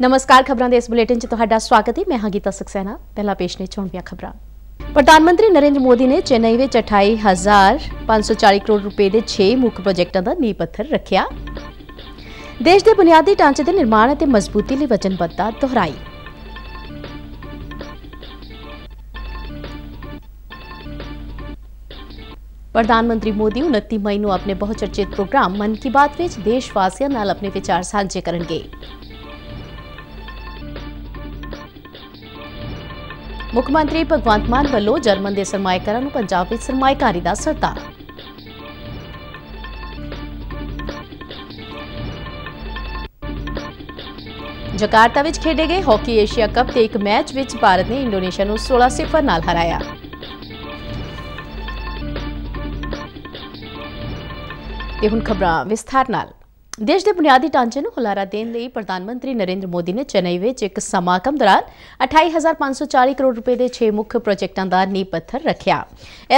ਨਮਸਕਾਰ ਖਬਰਾਂ ਦੇ ਇਸ ਬੁਲੇਟਿਨ 'ਚ ਤੁਹਾਡਾ ਸਵਾਗਤ ਹੈ ਮੈਂ ਹਾਂ ਗੀਤਾ ਸਕਸੈਨਾ ਪਹਿਲਾ ਪੇਸ਼ ਨੇ ਚੋਣਵੀਆਂ ਖਬਰਾਂ ਪ੍ਰਧਾਨ ਮੰਤਰੀ ਨਰਿੰਦਰ ਮੋਦੀ ਨੇ ਚੇਨਈ ਵਿੱਚ 28540 ਕਰੋੜ ਰੁਪਏ ਦੇ 6 ਮੁੱਖ ਪ੍ਰੋਜੈਕਟਾਂ ਦਾ ਨੀਂਹ ਪੱਥਰ ਰੱਖਿਆ ਦੇਸ਼ ਦੇ ਬੁਨਿਆਦੀ ਢਾਂਚੇ ਦੇ ਨਿਰਮਾਣ ਅਤੇ ਮਜ਼ਬੂਤੀ ਲਈ ਵਚਨਬੱਧਤਾ ਦੁਹਰਾਈ ਪ੍ਰਧਾਨ ਮੰਤਰੀ ਮੋਦੀ 29 ਮਈ ਨੂੰ ਆਪਣੇ ਬਹੁਚਰਚਿਤ ਪ੍ਰੋਗਰਾਮ ਮਨ ਕੀ ਬਾਤ ਵਿੱਚ ਦੇਸ਼ ਵਾਸੀਆਂ ਨਾਲ ਆਪਣੇ ਵਿਚਾਰ ਸਾਂਝੇ ਕਰਨਗੇ ਮੁੱਖ ਮੰਤਰੀ ਭਗਵੰਤ ਮਾਨ ਵੱਲੋਂ ਜਰਮਨ ਦੇ ਸਰਮਾਇਕਾਰਾਂ ਨੂੰ ਪੰਜਾਬ ਵਿੱਚ ਸਰਮਾਇਕਾਰੀ ਦਾ ਸਰਤਾ ਜਕਾਰਤਾ ਵਿੱਚ ਖੇਡੇ ਗਏ ਹਾਕੀ ਏਸ਼ੀਆ ਕੱਪ ਦੇ ਇੱਕ ਮੈਚ ਵਿੱਚ ਭਾਰਤ ਨੇ ਇੰਡੋਨੇਸ਼ੀਆ ਨੂੰ 16-0 ਨਾਲ ਹਰਾਇਆ। ਇਹ ਹੁਣ ਖਬਰਾਂ ਵਿਸਥਾਰ ਨਾਲ ਦੇਸ਼ ਦੇ ਬੁਨਿਆਦੀ ਢਾਂਚੇ ਨੂੰ ਹੁਲਾਰਾ ਦੇਣ ਲਈ ਪ੍ਰਧਾਨ ਮੰਤਰੀ ਨਰਿੰਦਰ ਮੋਦੀ ਨੇ ਚੇਨਈ ਵਿੱਚ ਇੱਕ ਸਮਾਗਮ ਦੌਰਾਨ 28540 ਕਰੋੜ ਰੁਪਏ ਦੇ 6 ਮੁੱਖ ਪ੍ਰੋਜੈਕਟਾਂ ਦਾ ਨੀਂਹ ਪੱਥਰ ਰੱਖਿਆ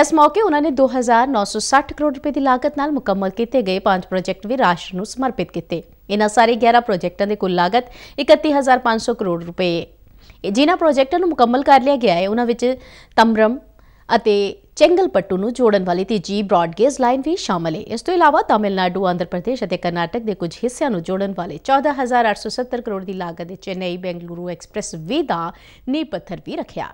ਇਸ ਮੌਕੇ ਉਹਨਾਂ ਨੇ 2960 ਕਰੋੜ ਰੁਪਏ ਦੀ ਲਾਗਤ ਨਾਲ ਮੁਕੰਮਲ ਕੀਤੇ ਗਏ 5 ਪ੍ਰੋਜੈਕਟ ਵੀ ਰਾਸ਼ਟਰ ਨੂੰ ਸਮਰਪਿਤ ਕੀਤੇ ਇਹਨਾਂ ਸਾਰੇ 11 ਪ੍ਰੋਜੈਕਟਾਂ ਦੀ ਕੁੱਲ ਲਾਗਤ 31500 ਕਰੋੜ ਰੁਪਏ ਜਿਨ੍ਹਾਂ ਪ੍ਰੋਜੈਕਟਾਂ ਨੂੰ ਮੁਕੰਮਲ ਕਰ ਲਿਆ ਗਿਆ ਹੈ ਉਹਨਾਂ ਵਿੱਚ ਤਮਰਮ ਅਤੇ ਚੰਗਲਪੱਟੂ ਨੂੰ ਜੋੜਨ ਵਾਲੀ ਤੀਜੀ ਬ੍ਰਾਡਗੇਜ ਲਾਈਨ ਵੀ ਸ਼ਾਮਲ ਹੈ ਇਸ ਤੋਂ ਇਲਾਵਾ ਤਾਮਿਲਨਾਡੂ ਆਂਧਰ ਪ੍ਰਦੇਸ਼ ਅਤੇ ਕਰਨਾਟਕ ਦੇ ਕੁਝ ਹਿੱਸਿਆਂ ਨੂੰ ਜੋੜਨ ਵਾਲੇ 14870 ਕਰੋੜ ਦੀ ਲਾਗਤ ਦੇ ਚੇਨਈ ਬੈਂਗਲੁਰੂ ਐਕਸਪ੍ਰੈਸ ਵੇ ਦਾ ਨੀਂਹ ਪੱਥਰ ਵੀ ਰੱਖਿਆ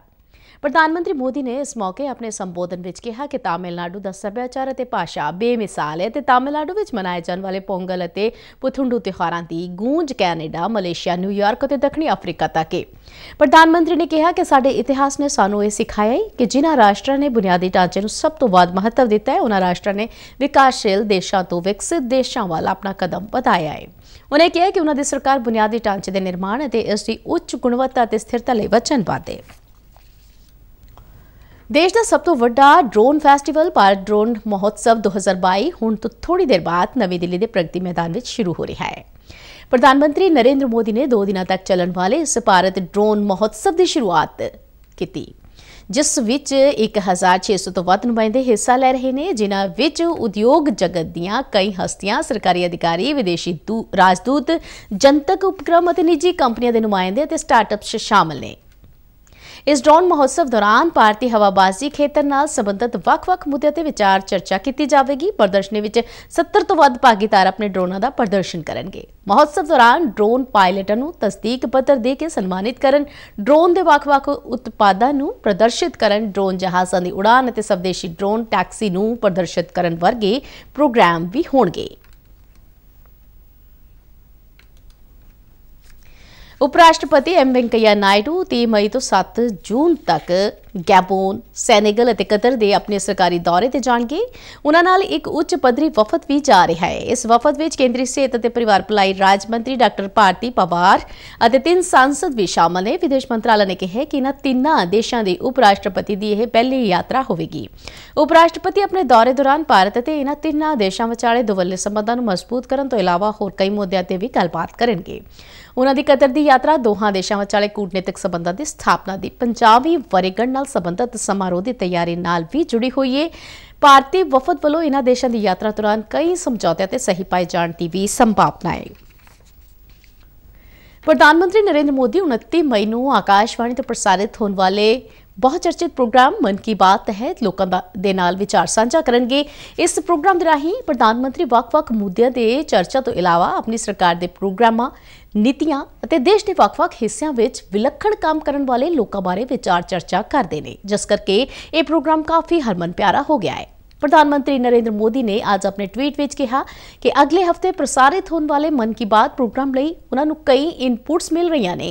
ਪ੍ਰਧਾਨ ਮੰਤਰੀ ਮੋਦੀ ਨੇ ਇਸ ਮੌਕੇ ਆਪਣੇ ਸੰਬੋਧਨ ਵਿੱਚ ਕਿਹਾ ਕਿ ਤਾਮਿਲਨਾਡੂ ਦਾ ਸੱਭਿਆਚਾਰ ਅਤੇ ਭਾਸ਼ਾ ਬੇਮਿਸਾਲ ਹੈ ਤੇ ਤਾਮਿਲਨਾਡੂ ਵਿੱਚ ਮਨਾਏ ਜਾਣ ਵਾਲੇ ਪੋਂਗਲ ਅਤੇ ਪੁਥੰਡੂ ਤਿਹਾਰਾਂ ਦੀ ਗੂੰਜ ਕੈਨੇਡਾ ਮਲੇਸ਼ੀਆ ਨਿਊਯਾਰਕ ਅਤੇ ਦੱਖਣੀ ਅਫਰੀਕਾ ਤੱਕ ਹੈ ਪ੍ਰਧਾਨ ਮੰਤਰੀ ਨੇ ਕਿਹਾ ਕਿ ਸਾਡੇ ਇਤਿਹਾਸ ਨੇ ਸਾਨੂੰ ਇਹ ਸਿਖਾਇਆ ਹੈ ਕਿ ਜਿਨ੍ਹਾਂ ਰਾਸ਼ਟਰਾਂ ਨੇ ਬੁਨਿਆਦੀ ਢਾਂਚੇ ਨੂੰ ਸਭ ਤੋਂ ਵੱਧ ਮਹੱਤਵ ਦਿੱਤਾ ਹੈ ਉਹਨਾਂ ਰਾਸ਼ਟਰਾਂ ਨੇ ਵਿਕਾਸਸ਼ੀਲ ਦੇਸ਼ਾਂ ਤੋਂ ਵਿਕਸਿਤ ਦੇਸ਼ਾਂ ਵੱਲ ਆਪਣਾ ਕਦਮ ਵਧਾਇਆ ਹੈ ਉਹਨੇ ਕਿਹਾ ਕਿ ਉਹਨਾਂ ਦੀ ਸਰਕਾਰ ਬੁਨਿਆਦੀ ਢਾਂਚੇ ਦੇ ਨਿਰਮਾਣ ਅਤੇ ਇਸ ਦੀ ਉੱਚ ਗੁਣਵੱਤਾ ਅਤੇ ਸਥਿਰਤਾ ਲਈ ਵਚਨਬੱਧ ਹੈ ਦੇਸ਼ ਦਾ ਸਭ ਤੋਂ ਵੱਡਾ drone festival Bharat drone Mahotsav 2022 ਹੁਣ ਤੋਂ ਥੋੜੀ ਦੇਰ ਬਾਅਦ ਨਵੀਂ ਦਿੱਲੀ ਦੇ ਪ੍ਰਗਤੀ ਮੈਦਾਨ ਵਿੱਚ ਸ਼ੁਰੂ ਹੋ ਰਿਹਾ ਹੈ ਪ੍ਰਧਾਨ ਮੰਤਰੀ ਨਰਿੰਦਰ ਮੋਦੀ ਨੇ 2 ਦਿਨਾਂ ਤੱਕ ਚੱਲਣ ਵਾਲੇ ਇਸ ਭਾਰਤ ਡਰੋਨ ਮਹੋਤਸਵ ਦੀ ਸ਼ੁਰੂਆਤ ਕੀਤੀ ਜਿਸ ਵਿੱਚ 1600 ਤੋਂ ਵੱਧ ਨੁਮਾਇੰਦੇ ਹਿੱਸਾ ਲੈ ਰਹੇ ਨੇ ਜਿਨ੍ਹਾਂ ਵਿੱਚ ਉਦਯੋਗ ਜਗਤ ਦੀਆਂ ਕਈ ਹਸਤੀਆਂ ਸਰਕਾਰੀ ਅਧਿਕਾਰੀ ਵਿਦੇਸ਼ੀ ਰਾਜਦੂਤ ਜਨਤਕ ਉਪਕਰਮ ਅਤੇ ਨਿੱਜੀ ਕੰਪਨੀਆਂ ਦੇ ਨੁਮਾਇੰਦੇ ਅਤੇ ਸਟਾਰਟਅਪਸ ਸ਼ਾਮਲ ਨੇ ਇਸ ਡਰੋਨ ਮਹੋਤਸਵ ਦੌਰਾਨ ਭਾਰਤੀ ਹਵਾਬਾਜ਼ੀ ਖੇਤਰ ਨਾਲ ਸੰਬੰਧਿਤ ਵੱਖ-ਵੱਖ ਮੁੱਦਿਆਂ ਤੇ ਵਿਚਾਰ ਚਰਚਾ ਕੀਤੀ ਜਾਵੇਗੀ ਪ੍ਰਦਰਸ਼ਨੀ ਵਿੱਚ 70 ਤੋਂ ਵੱਧ ਭਾਗੀਦਾਰ ਆਪਣੇ ਡਰੋਨਾਂ ਦਾ ਪ੍ਰਦਰਸ਼ਨ ਕਰਨਗੇ ਮਹੋਤਸਵ ਦੌਰਾਨ ਡਰੋਨ ਪਾਇਲਟਾਂ ਨੂੰ ਤਸਦੀਕ ਪੱਤਰ ਦੇ ਕੇ ਸਨਮਾਨਿਤ ਕਰਨ ਡਰੋਨ ਦੇ ਵੱਖ-ਵੱਖ ਉਤਪਾਦਾਂ ਨੂੰ ਪ੍ਰਦਰਸ਼ਿਤ ਕਰਨ ਡਰੋਨ ਜਹਾਜ਼ਾਂ ਦੀ ਉਡਾਨ ਅਤੇ ਸਵਦੇਸ਼ੀ ਡਰੋਨ ਟੈਕਸੀ ਨੂੰ ਪ੍ਰਦਰਸ਼ਿਤ ਕਰਨ ਵਰਗੇ ਪ੍ਰੋਗਰਾਮ ਵੀ ਹੋਣਗੇ ਉਪ ਰਾਸ਼ਟਰਪਤੀ ਐਮ ਵੈਂਕਈਆ ਨਾਇਡੂ 30 ਮਈ ਤੋਂ 7 ਜੂਨ ਤੱਕ ਗੈਬੋਨ ਸੈਨੇਗਲ ਅਤੇ ਕਤਰ ਦੇ ਆਪਣੇ ਸਰਕਾਰੀ ਦੌਰੇ ਤੇ ਜਾਣਗੇ ਉਹਨਾਂ ਨਾਲ ਇੱਕ ਉੱਚ ਪੱਧਰੀ ਵਫਦ ਵੀ ਜਾ ਰਿਹਾ ਹੈ ਇਸ ਵਫਦ ਵਿੱਚ ਕੇਂਦਰੀ ਸਿਹਤ ਅਤੇ ਪਰਿਵਾਰ ਭਲਾਈ ਰਾਜ ਮੰਤਰੀ ਡਾਕਟਰ ਭਾਰਤੀ ਪਵਾਰ ਅਤੇ ਤਿੰਨ ਸੰਸਦ ਵੀ ਸ਼ਾਮਲ ਨੇ ਵਿਦੇਸ਼ ਮੰਤਰਾਲਾ ਨੇ ਕਿਹਾ ਕਿ ਇਹਨਾਂ ਤਿੰਨਾਂ ਦੇਸ਼ਾਂ ਦੇ ਉਪ ਰਾਸ਼ਟਰਪਤੀ ਦੀ ਇਹ ਪਹਿਲੀ ਯਾਤਰਾ ਹੋਵੇਗੀ ਉਪ ਰਾਸ਼ਟਰਪਤੀ ਆਪਣੇ ਦੌਰੇ ਦੌਰਾਨ ਭਾਰਤ ਅਤੇ ਇਹਨਾਂ ਤਿੰਨਾਂ ਦੇਸ਼ਾਂ ਵਿਚਾਲੇ ਦੋਵੱਲੇ ਸੰਬੰਧਾਂ ਨੂੰ ਮਜ਼ਬੂਤ ਕਰਨ ਤੋਂ ਇਲਾਵਾ ਹੋਰ ਕਈ ਮੁੱਦਿਆਂ ਤੇ ਵੀ ਗੱਲਬਾਤ ਕਰਨਗੇ ਉਹਨਾਂ ਦੀ ਕਤਰ ਦੀ ਯਾਤਰਾ ਦੋਹਾਂ ਦੇਸ਼ਾਂ ਵਿਚਾਲੇ ਕੂਟਨੀਤਿਕ ਸਬੰਧਾਂ ਦੀ ਸਥਾਪਨਾ ਦੀ 50ਵੀਂ ਵਰੇਗੰਢ ਨਾਲ ਸਬੰਧਤ ਸਮਾਰੋਹ ਦੀ ਤਿਆਰੀ ਨਾਲ ਵੀ ਜੁੜੀ ਹੋਈ ਹੈ ਭਾਰਤੀ ਵਫਦ ਵੱਲੋਂ ਇਹਨਾਂ ਦੇਸ਼ਾਂ ਦੀ ਯਾਤਰਾ ਦੌਰਾਨ ਕਈ ਸਮਝੌਤਿਆਂ ਤੇ ਸਹੀ ਪਾਏ ਜਾਣ ਦੀ ਵੀ ਸੰਭਾਵਨਾ ਹੈ ਪ੍ਰਧਾਨ ਮੰਤਰੀ ਨਰਿੰਦਰ ਮੋਦੀ 29 ਮਈ ਨੂੰ ਆਕਾਸ਼ਵਾਣੀ ਤੋਂ ਪ੍ਰਸਾਰਿਤ ਹੋਣ ਵਾਲੇ ਬਹੁਤ ਚਰਚਿਤ ਪ੍ਰੋਗਰਾਮ ਮਨ ਕੀ ਬਾਤ ਤਹਿਤ ਲੋਕਾਂ ਦੇ ਨਾਲ ਵਿਚਾਰ ਸਾਂਝਾ ਕਰਨਗੇ ਇਸ ਪ੍ਰੋਗਰਾਮ ਦੇ ਰਾਹੀਂ ਪ੍ਰਧਾਨ ਮੰਤਰੀ ਵੱਖ-ਵੱਖ ਮੁੱਦਿਆਂ ਦੇ ਚਰਚਾ ਤੋਂ ਇਲਾਵਾ ਆਪਣੀ ਸਰਕਾਰ ਦੇ ਪ੍ਰੋਗਰਾਮਾਂ ਨੀਤੀਆਂ ਅਤੇ ਦੇਸ਼ ਦੇ ਵੱਖ-ਵੱਖ ਹਿੱਸਿਆਂ ਵਿੱਚ ਵਿਲੱਖਣ ਕੰਮ ਕਰਨ ਵਾਲੇ ਲੋਕਾਂ ਬਾਰੇ ਵਿਚਾਰ ਚਰਚਾ ਕਰਦੇ ਨੇ ਜਿਸ ਕਰਕੇ ਇਹ ਪ੍ਰੋਗਰਾਮ ਕਾਫੀ ਹਰਮਨ ਪਿਆਰਾ ਹੋ ਗਿਆ ਹੈ ਪ੍ਰਧਾਨ ਮੰਤਰੀ ਨਰਿੰਦਰ ਮੋਦੀ ਨੇ ਅੱਜ ਆਪਣੇ ਟਵੀਟ ਵਿੱਚ ਕਿਹਾ ਕਿ ਅਗਲੇ ਹਫਤੇ ਪ੍ਰਸਾਰਿਤ ਹੋਣ ਵਾਲੇ ਮਨ ਕੀ ਬਾਤ ਪ੍ਰੋਗਰਾਮ ਲਈ ਉਹਨਾਂ ਨੂੰ ਕਈ ਇਨਪੁਟਸ ਮਿਲ ਰਹੀਆਂ ਨੇ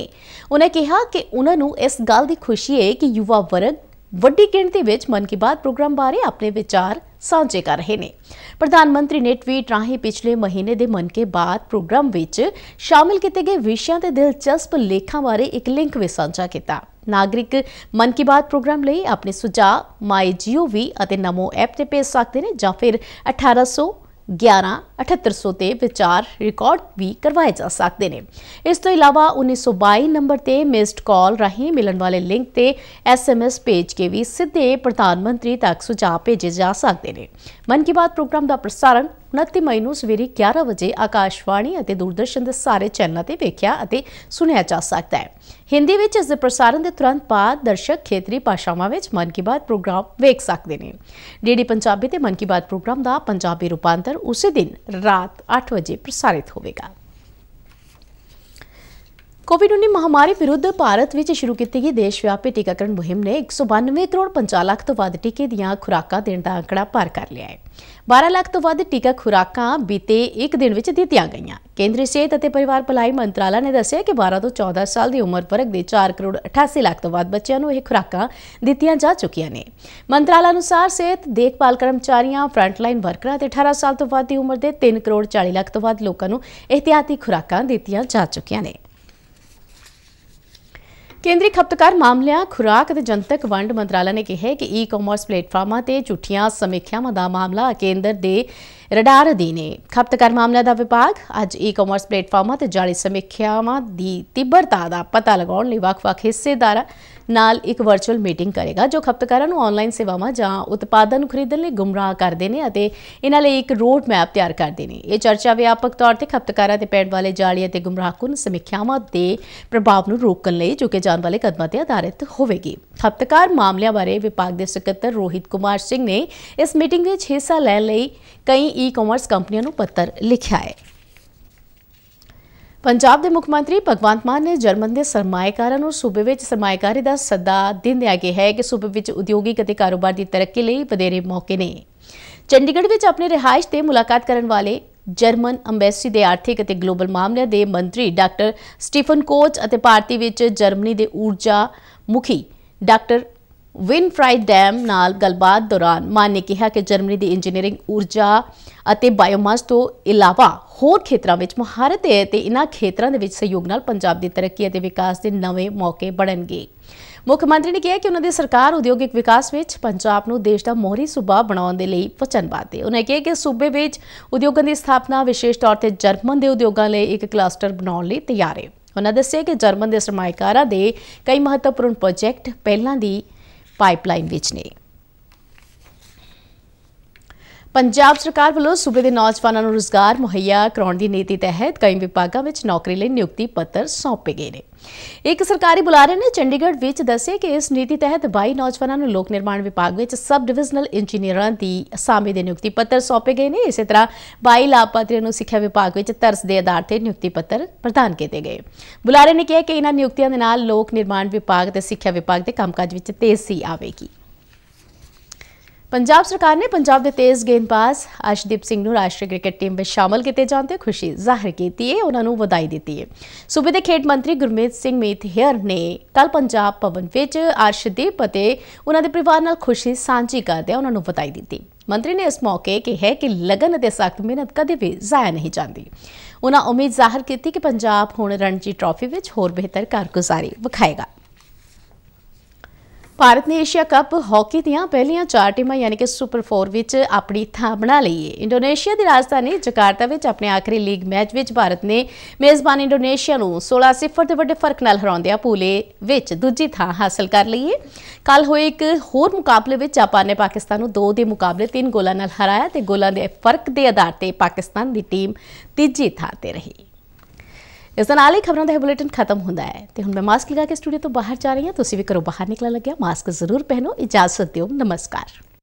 ਉਹਨੇ ਕਿਹਾ ਕਿ ਉਹਨਾਂ ਨੂੰ ਇਸ ਗੱਲ ਦੀ ਖੁਸ਼ੀ ਹੈ ਕਿ ਯੁਵਾ ਵਰਗ ਵੱਡੀ ਗਿਣਤੀ ਵਿੱਚ ਮਨ ਕੀ ਬਾਤ ਪ੍ਰੋਗਰਾਮ ਬਾਰੇ ਆਪਣੇ ਵਿਚਾਰ ਸਾਂਝੇ ਕਰ ਰਹੇ ਨੇ ਪ੍ਰਧਾਨ ਮੰਤਰੀ ਨੇ ਟਵੀਟ ਰਾਹੀਂ ਪਿਛਲੇ ਮਹੀਨੇ ਦੇ ਮਨ ਕੇ ਬਾਤ ਪ੍ਰੋਗਰਾਮ ਵਿੱਚ ਸ਼ਾਮਿਲ ਕੀਤੇ ਗਏ ਵਿਸ਼ਿਆਂ ਤੇ ਦਿਲਚਸਪ ਲੇਖਾਂ ਬਾਰੇ ਇੱਕ ਲਿੰਕ ਵੀ ਸਾਂਝਾ ਕੀਤਾ ਨਾਗਰਿਕ ਮਨ ਕੀ ਬਾਤ ਪ੍ਰੋਗਰਾਮ ਲਈ ਆਪਣੇ ਸੁਝਾਅ myGov ਅਤੇ ਨਮੋ ਐਪ ਤੇ ਭੇਜ ਸਕਦੇ ਨੇ ਜਾਂ ਫਿਰ 1800 7800 ਤੇ ਵਿਚਾਰ ਰਿਕਾਰਡ ਵੀ ਕਰਵਾਏ ਜਾ ਸਕਦੇ ਨੇ ਇਸ ਤੋਂ ਇਲਾਵਾ 1922 ਨੰਬਰ ਤੇ ਮਿਸਡ ਕਾਲ ਰਾਹੀਂ ਮਿਲਣ ਵਾਲੇ ਲਿੰਕ ਤੇ ਐਸਐਮਐਸ ਭੇਜ ਕੇ ਵੀ ਸਿੱਧੇ ਪ੍ਰਧਾਨ ਮੰਤਰੀ ਤੱਕ ਸੁਝਾਅ ਭੇਜੇ ਜਾ ਸਕਦੇ ਨੇ ਮਨ ਕੀ ਬਾਤ ਪ੍ਰੋਗਰਾਮ ਦਾ ਪ੍ਰਸਾਰਣ 29 ਮਈ ਨੂੰ ਸਵੇਰੇ 11 ਵਜੇ ਆਕਾਸ਼ਵਾਣੀ ਅਤੇ ਦੂਰਦਰਸ਼ਨ ਦੇ ਸਾਰੇ ਚੈਨਲਾਂ ਤੇ ਵੇਖਿਆ ਅਤੇ ਸੁਣਿਆ ਜਾ ਸਕਦਾ ਹੈ ਹਿੰਦੀ ਵਿੱਚ ਇਸ ਦੇ ਪ੍ਰਸਾਰਣ ਦੇ ਤੁਰੰਤ ਬਾਅਦ ਦਰਸ਼ਕ ਖੇਤਰੀ ਭਾਸ਼ਾਵਾਂ ਵਿੱਚ ਮਨ ਕੀ ਬਾਤ ਪ੍ਰੋਗਰਾਮ ਵੇਖ ਸਕਦੇ ਨੇ ਡੀਡੀ ਪੰਜਾਬੀ ਤੇ ਮਨ ਕੀ ਬਾਤ ਪ੍ਰੋਗਰਾਮ ਦਾ ਪੰਜਾਬੀ ਰੂਪਾਂਤਰ ਉਸੇ ਦਿਨ ਰਾਤ 8 ਵਜੇ ਪ੍ਰਸਾਰਿਤ ਹੋਵੇਗਾ ਕੋਵਿਡ-19 ਮਹਾਮਾਰੀ ਵਿਰੁੱਧ ਭਾਰਤ ਵਿੱਚ ਸ਼ੁਰੂ ਕੀਤੀ ਗਈ ਦੇਸ਼ ਵਿਆਪੀ ਟੀਕਾਕਰਨ ਮੁਹਿੰਮ ਨੇ 192 ਕਰੋੜ 50 ਲੱਖ ਤੋਂ ਵੱਧ ਟੀਕੇ ਦੀਆਂ ਖੁਰਾਕਾਂ ਦੇਣ ਦਾ ਅੰਕੜਾ ਪਾਰ ਕਰ ਲਿਆ ਹੈ 12 ਲੱਖ ਤੋਂ ਵੱਧ ਟੀਕਾ ਖੁਰਾਕਾਂ ਬੀਤੇ 1 ਦਿਨ ਵਿੱਚ ਦਿੱਤੀਆਂ ਗਈਆਂ ਕੇਂਦਰੀ ਸਿਹਤ ਅਤੇ ਪਰਿਵਾਰ ਭਲਾਈ ਮੰਤਰਾਲਾ ਨੇ ਦੱਸਿਆ ਕਿ 12 ਤੋਂ 14 ਸਾਲ ਦੀ ਉਮਰ ਵਰਗ ਦੇ 4 ਕਰੋੜ 88 ਲੱਖ ਤੋਂ ਵੱਧ ਬੱਚਿਆਂ ਨੂੰ ਇਹ ਖੁਰਾਕਾਂ ਦਿੱਤੀਆਂ ਜਾ ਚੁੱਕੀਆਂ ਨੇ ਮੰਤਰਾਲਾ ਅਨੁਸਾਰ ਸਿਹਤ ਦੇਖਭਾਲ ਕਰਮਚਾਰੀਆਂ ਫਰੰਟਲਾਈਨ ਵਰਕਰਾਂ ਤੇ 18 ਸਾਲ ਤੋਂ ਵੱਧ ਦੀ ਉਮਰ ਦੇ 3 ਕਰੋੜ 40 ਲੱਖ ਤੋਂ ਵੱਧ ਲੋਕਾਂ ਨੂੰ ਇhtiyati ਖੁਰਾਕਾਂ ਦਿੱਤੀਆਂ ਜਾ ਚੁੱਕੀਆਂ ਨੇ ਕੇਂਦਰੀ ਖਪਤਕਾਰ ਮਾਮਲਿਆਂ ਖੁਰਾਕ ਅਤੇ ਜਨਤਕ ਵੰਡ ਮੰਤਰਾਲਾ ਨੇ ਕਿਹਾ ਕਿ ਈ-ਕਾਮਰਸ ਪਲੇਟਫਾਰਮਾਂ ਤੇ ਝੂਠੀਆਂ ਸਮੀਖਿਆਵਾਂ ਦਾ ਮਾਮਲਾ ਕੇਂਦਰ ਦੇ ਰਡਾਰ ਅਧੀਨੇ ਖਪਤਕਾਰ ਮਾਮਲਿਆਂ ਦਾ ਵਿਭਾਗ ਅੱਜ ਈ-ਕਾਮਰਸ ਪਲੇਟਫਾਰਮਾਂ ਤੇ ਜਾਲੀ ਸਮੀਖਿਆਵਾਂ ਦੀ ਤੀਬਰਤਾ ਦਾ ਪਤਾ ਲਗਾਉਣ ਲਈ ਵੱਖ-ਵੱਖ ਹਿੱਸੇਦਾਰਾਂ ਨਾਲ ਇੱਕ ਵਰਚੁਅਲ ਮੀਟਿੰਗ ਕਰੇਗਾ ਜੋ ਖਪਤਕਾਰਾਂ ਨੂੰ ਆਨਲਾਈਨ ਸੇਵਾਵਾਂ ਜਾਂ ਉਤਪਾਦਨ ਖਰੀਦਣ ਲਈ ਗੁੰਮਰਾਹ ਕਰਦੇ ਨੇ ਅਤੇ ਇਹਨਾਂ ਲਈ ਇੱਕ ਰੋਡ ਮੈਪ ਤਿਆਰ ਕਰਦੇ ਨੇ ਇਹ ਚਰਚਾ ਵਿਆਪਕ ਤੌਰ ਤੇ ਖਪਤਕਾਰਾਂ ਤੇ ਪੈਣ ਵਾਲੇ ਜਾਲੀ ਅਤੇ ਗੁੰਮਰਾਹਕੁਨ ਸਮੀਖਿਆਵਾਂ ਦੇ ਪ੍ਰਭਾਵ ਨੂੰ ਰੋਕਣ ਲਈ ਜੋ ਕਿ ਜਾਣ ਵਾਲੇ ਕਦਮਾਂ ਤੇ ਆਧਾਰਿਤ ਹੋਵੇਗੀ ਖਪਤਕਾਰ ਮਾਮਲਿਆਂ ਬਾਰੇ ਵਿਭਾਗ ਦੇ ਸਕੱਤਰ ਰੋਹਿਤ ਕੁਮਾਰ ਸਿੰਘ ਨੇ ਇਸ ਮੀਟਿੰਗ ਵਿੱਚ ਹਿੱਸਾ ਲੈਣ ਲਈ ਕਈ ਈ-ਕਾਮਰਸ ਕੰਪਨੀਆਂ ਨੂੰ ਪੱਤਰ ਲਿਖਿਆ ਹੈ ਪੰਜਾਬ ਦੇ ਮੁੱਖ ਮੰਤਰੀ ਭਗਵੰਤ ਮਾਨ ਨੇ ਜਰਮਨ ਦੇ ਸਰਮਾਇਕਾਰਾਂ ਨੂੰ ਸੂਬੇ ਵਿੱਚ ਸਰਮਾਇਕਾਰੀ ਦਾ ਸੱਦਾ ਦਿੰਦਿਆਂ ਕਿਹਾ ਹੈ ਕਿ ਸੂਬੇ ਵਿੱਚ ਉਦਯੋਗਿਕ ਅਤੇ ਕਾਰੋਬਾਰ ਦੀ ਤਰੱਕੀ ਲਈ ਬਦੇਰੇ ਮੌਕੇ ਨੇ ਚੰਡੀਗੜ੍ਹ ਵਿੱਚ ਆਪਣੇ ਰਿਹਾਇਸ਼ ਤੇ ਮੁਲਾਕਾਤ ਕਰਨ ਵਾਲੇ ਜਰਮਨ ਅੰਬੈਸੀ ਦੇ ਆਰਥਿਕ ਅਤੇ ਗਲੋਬਲ ਮਾਮਲਿਆਂ ਦੇ ਮੰਤਰੀ ਡਾਕਟਰ ਸਟੀਫਨ ਕੋਚ ਅਤੇ ਭਾਰਤੀ ਵਿੱਚ ਜਰਮਨੀ ਦੇ ਊਰਜਾ ਮੁਖੀ ਡਾਕਟਰ ਵਿਨਫਰਾਈਡ ਡੈਮ ਨਾਲ ਗੱਲਬਾਤ ਦੌਰਾਨ ਮਾਨ ਨੇ ਕਿਹਾ ਕਿ ਜਰਮਨੀ ਦੀ ਇੰਜੀਨੀਅਰਿੰਗ ਊਰਜਾ ਅਤੇ ਬਾਇਓਮਾਸ ਤੋਂ ਇਲਾਵਾ ਹੋਰ ਖੇਤਰਾਂ ਵਿੱਚ ਮਹਾਰਤ ਹੈ ਤੇ ਇਨ੍ਹਾਂ ਖੇਤਰਾਂ ਦੇ ਵਿੱਚ ਸਹਿਯੋਗ ਨਾਲ ਪੰਜਾਬ ਦੀ ਤਰੱਕੀ ਅਤੇ ਵਿਕਾਸ ਦੇ ਨਵੇਂ ਮੌਕੇ ਬਣਨਗੇ ਮੁੱਖ ਮੰਤਰੀ ਨੇ ਕਿਹਾ ਕਿ ਉਹਨਾਂ ਦੀ ਸਰਕਾਰ ਉਦਯੋਗਿਕ ਵਿਕਾਸ ਵਿੱਚ ਪੰਜਾਬ ਨੂੰ ਦੇਸ਼ ਦਾ ਮੋਹਰੀ ਸੂਬਾ ਬਣਾਉਣ ਦੇ ਲਈ ਵਚਨਬੱਧ ਹੈ ਉਹਨਾਂ ਨੇ ਕਿਹਾ ਕਿ ਸੂਬੇ ਵਿੱਚ ਉਦਯੋਗਾਂ ਦੀ ਸਥਾਪਨਾ ਵਿਸ਼ੇਸ਼ ਤੌਰ ਤੇ ਜਰਮਨ ਦੇ ਉਦਯੋਗਾਂ ਲਈ ਇੱਕ ਕਲਸਟਰ ਬਣਾਉਣ ਲਈ ਤਿਆਰ ਹੈ ਉਹਨਾਂ ਦੱਸਿਆ ਕਿ ਜਰਮਨ ਦੇ ਸਰਮਾਇਕਾਰਾਂ ਦੇ ਕਈ ਮਹੱਤਵਪੂਰਨ ਪ੍ਰੋਜੈਕਟ ਪਹਿਲਾਂ ਦੀ ਪਾਈਪਲਾਈਨ ਵਿੱਚ ਨੇ ਪੰਜਾਬ ਸਰਕਾਰ ਵੱਲੋਂ ਸੂਬੇ ਦੇ ਨੌਜਵਾਨਾਂ ਨੂੰ ਰੋਜ਼ਗਾਰ ਮੁਹੱਈਆ ਕਰਾਉਣ ਦੀ ਨੀਤੀ ਤਹਿਤ ਕਈ ਵਿਭਾਗਾਂ ਵਿੱਚ ਨੌਕਰੀ ਲਈ ਨਿਯੁਕਤੀ ਪੱਤਰ ਸੌਂਪੇ ਗਏ ਨੇ ਇੱਕ ਸਰਕਾਰੀ ਬੁਲਾਰੇ ਨੇ ਚੰਡੀਗੜ੍ਹ ਵਿੱਚ ਦੱਸਿਆ ਕਿ ਇਸ ਨੀਤੀ ਤਹਿਤ 22 ਨੌਜਵਾਨਾਂ ਨੂੰ ਲੋਕ ਨਿਰਮਾਣ ਵਿਭਾਗ ਵਿੱਚ ਸਬ ਡਿਵੀਜ਼ਨਲ ਇੰਜੀਨੀਅਰਾਂ ਦੀ ਅਸਾਮੀ ਦੇ ਨਿਯੁਕਤੀ ਪੱਤਰ ਸੌਂਪੇ ਗਏ ਨੇ ਇਸੇ ਤਰ੍ਹਾਂ 22 ਲਾਭਪਾਤਰੀਆਂ ਨੂੰ ਸਿੱਖਿਆ ਵਿਭਾਗ ਵਿੱਚ ਤਰਸ ਦੇ ਆਧਾਰ ਤੇ ਨਿਯੁਕਤੀ ਪੱਤਰ ਪ੍ਰਦਾਨ ਕੀਤੇ ਗਏ ਬੁਲਾਰੇ ਨੇ ਕਿਹਾ ਕਿ ਇਹਨਾਂ ਨਿਯੁਕਤੀਆਂ ਦੇ ਨਾਲ ਲੋਕ ਨਿਰਮਾਣ ਵਿਭਾਗ ਤੇ ਸਿੱਖਿਆ ਵਿਭਾਗ ਦੇ ਕੰਮਕਾਜ ਵਿੱਚ ਤੇਜ਼ੀ ਆਵੇਗੀ ਪੰਜਾਬ ਸਰਕਾਰ ਨੇ ਪੰਜਾਬ ਦੇ ਤੇਜ਼ ਗੇਂਦਬਾਜ਼ ਅਸ਼ਦੀਪ ਸਿੰਘ ਨੂੰ ਰਾਸ਼ਟਰੀ ਕ੍ਰਿਕਟ ਟੀਮ ਵਿੱਚ ਸ਼ਾਮਲ ਕੀਤੇ ਜਾਣ ਤੇ ਖੁਸ਼ੀ ਜ਼ਾਹਰ ਕੀਤੀ ਹੈ ਉਹਨਾਂ ਨੂੰ ਵਧਾਈ ਦਿੱਤੀ ਹੈ ਸੂਬੇ ਦੇ ਖੇਡ ਮੰਤਰੀ ਗੁਰਮੀਤ ਸਿੰਘ ਮੀਤ ਹੇਅਰ ਨੇ ਕੱਲ ਪੰਜਾਬ ਭਵਨ ਵਿੱਚ ਅਰਸ਼ਦੀਪ ਅਤੇ ਉਹਨਾਂ ਦੇ ਪਰਿਵਾਰ ਨਾਲ ਖੁਸ਼ੀ ਸਾਂਝੀ ਕਰਦਿਆਂ ਉਹਨਾਂ ਨੂੰ ਵਧਾਈ ਦਿੱਤੀ ਮੰਤਰੀ ਨੇ ਇਸ ਮੌਕੇ ਕਿਹਾ ਕਿ ਲਗਨ ਅਤੇ ਸਖਤ ਮਿਹਨਤ ਕਦੇ ਵੀ ਜ਼ਾਇਆ ਨਹੀਂ ਜਾਂਦੀ ਉਹਨਾਂ ਉਮੀਦ ਜ਼ਾਹਰ ਕੀਤੀ ਕਿ ਪੰਜਾਬ ਹੁਣ ਰਣਜੀ ਟਰਾਫੀ ਵਿੱਚ ਹੋਰ ਬਿਹਤਰ ਕਾਰਗੁਜ਼ਾਰੀ ਵਿਖਾਏਗਾ ਭਾਰਤ ਨੇ ਏਸ਼ੀਆ ਕੱਪ ਹਾਕੀ ਦੀਆਂ ਪਹਿਲੀਆਂ ਚਾਰ ਟੀਮਾਂ ਯਾਨੀ ਕਿ ਸੁਪਰ 4 ਵਿੱਚ ਆਪਣੀ ਥਾਂ ਬਣਾ ਲਈ ਹੈ ਇੰਡੋਨੇਸ਼ੀਆ ਦੀ ਰਾਜਧਾਨੀ ਜਕਾਰਤਾ ਵਿੱਚ ਆਪਣੇ ਆਖਰੀ ਲੀਗ ਮੈਚ ਵਿੱਚ ਭਾਰਤ ਨੇ ਮੇਜ਼ਬਾਨ ਇੰਡੋਨੇਸ਼ੀਆ ਨੂੰ 16-0 ਦੇ ਵੱਡੇ ਫਰਕ ਨਾਲ ਹਰਾਉਂਦਿਆਂ ਪੂਲੇ ਵਿੱਚ ਦੂਜੀ ਥਾਂ ਹਾਸਲ ਕਰ ਲਈ ਹੈ ਕੱਲ ਹੋਏ ਇੱਕ ਹੋਰ ਮੁਕਾਬਲੇ ਵਿੱਚ ਜਾਪਾਨ ਨੇ ਪਾਕਿਸਤਾਨ ਨੂੰ 2 ਦੇ ਮੁਕਾਬਲੇ 3 ਗੋਲਾਂ ਨਾਲ ਹਰਾਇਆ ਤੇ ਗੋਲਾਂ ਦੇ ਫਰਕ ਦੇ ਆਧਾਰ ਤੇ ਪਾਕਿਸਤਾਨ ਦੀ ਟੀਮ ਤੀਜੀ ਥਾਂ ਤੇ ਰਹੀ ਇਸ ਨਾਲ ਹੀ ਖਬਰਾਂ ਦਾ ਇਹ ਬੁਲੇਟਿਨ ਖਤਮ ਹੁੰਦਾ ਹੈ ਤੇ ਹੁਣ ਮੈਂ ਮਾਸਕ ਲਗਾ ਕੇ ਸਟੂਡੀਓ ਤੋਂ ਬਾਹਰ ਜਾ ਰਹੀ ਹਾਂ ਤੁਸੀਂ ਵੀ ਕਰੋ ਬਾਹਰ ਨਿਕਲਣ ਲੱਗਿਆ ਮਾਸਕ ਜ਼ਰੂਰ ਪਹਿਨੋ ਇਜਾਜ਼ਤ ਦਿਓ ਨਮਸਕਾਰ